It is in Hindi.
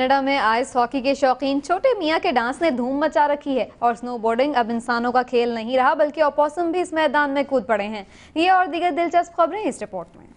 कनाडा में आइस हॉकी के शौकीन छोटे मियाँ के डांस ने धूम मचा रखी है और स्नोबोर्डिंग अब इंसानों का खेल नहीं रहा बल्कि ओपोसम भी इस मैदान में कूद पड़े हैं ये और दीगर दिलचस्प खबरें इस रिपोर्ट में